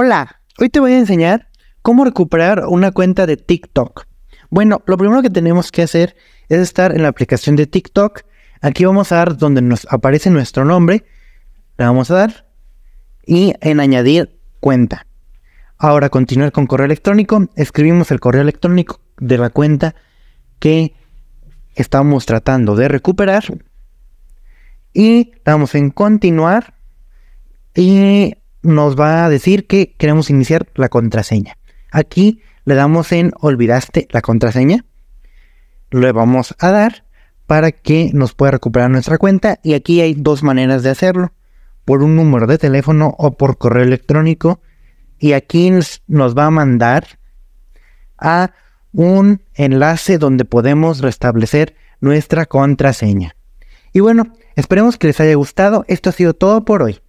Hola, hoy te voy a enseñar cómo recuperar una cuenta de TikTok. Bueno, lo primero que tenemos que hacer es estar en la aplicación de TikTok. Aquí vamos a dar donde nos aparece nuestro nombre. Le vamos a dar y en añadir cuenta. Ahora continuar con correo electrónico. Escribimos el correo electrónico de la cuenta que estamos tratando de recuperar. Y damos en continuar. Y nos va a decir que queremos iniciar la contraseña. Aquí le damos en olvidaste la contraseña. Le vamos a dar para que nos pueda recuperar nuestra cuenta y aquí hay dos maneras de hacerlo. Por un número de teléfono o por correo electrónico. Y aquí nos va a mandar a un enlace donde podemos restablecer nuestra contraseña. Y bueno, esperemos que les haya gustado. Esto ha sido todo por hoy.